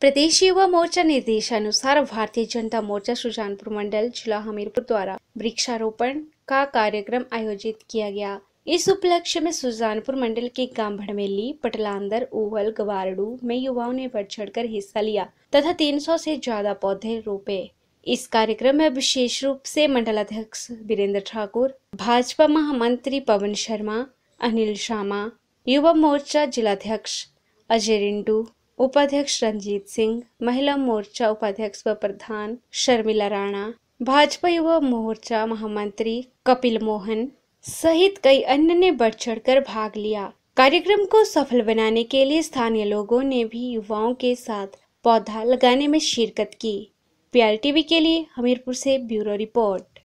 प्रदेश युवा मोर्चा निर्देशानुसार भारतीय जनता मोर्चा सुजानपुर मंडल जिला हमीरपुर द्वारा वृक्षारोपण का कार्यक्रम आयोजित किया गया इस उपलक्ष्य में सुजानपुर मंडल के गांव भड़मेली पटलांदर ओवल गवारडू में युवाओं ने बढ़ चढ़कर हिस्सा लिया तथा 300 से ज्यादा पौधे रोपे इस कार्यक्रम में विशेष रूप से मंडलाध्यक्ष वीरेंद्र ठाकुर भाजपा महामंत्री पवन शर्मा अनिल शामा युवा मोर्चा जिलाध्यक्ष अजय रिंटू उपाध्यक्ष रंजीत सिंह महिला मोर्चा उपाध्यक्ष व प्रधान शर्मिला राणा भाजपा युवा मोर्चा महामंत्री कपिल मोहन सहित कई अन्य ने बढ़ चढ़कर भाग लिया कार्यक्रम को सफल बनाने के लिए स्थानीय लोगों ने भी युवाओं के साथ पौधा लगाने में शिरकत की पीआर टीवी के लिए हमीरपुर से ब्यूरो रिपोर्ट